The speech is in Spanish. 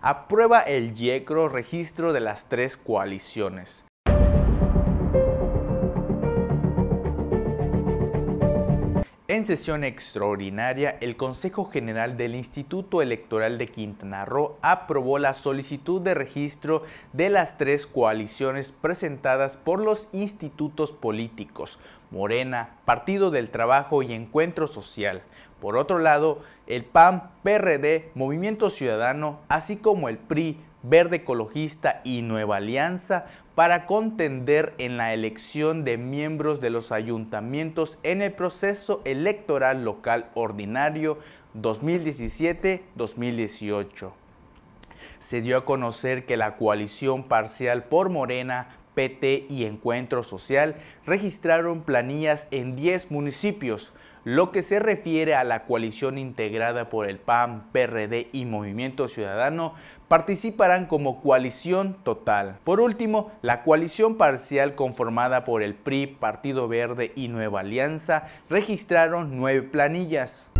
aprueba el YECRO registro de las tres coaliciones. En sesión extraordinaria, el Consejo General del Instituto Electoral de Quintana Roo aprobó la solicitud de registro de las tres coaliciones presentadas por los institutos políticos, Morena, Partido del Trabajo y Encuentro Social. Por otro lado, el PAN, PRD, Movimiento Ciudadano, así como el PRI, Verde Ecologista y Nueva Alianza para contender en la elección de miembros de los ayuntamientos en el proceso electoral local ordinario 2017-2018. Se dio a conocer que la coalición parcial por Morena PT y Encuentro Social registraron planillas en 10 municipios, lo que se refiere a la coalición integrada por el PAN, PRD y Movimiento Ciudadano, participarán como coalición total. Por último, la coalición parcial conformada por el PRI, Partido Verde y Nueva Alianza registraron nueve planillas.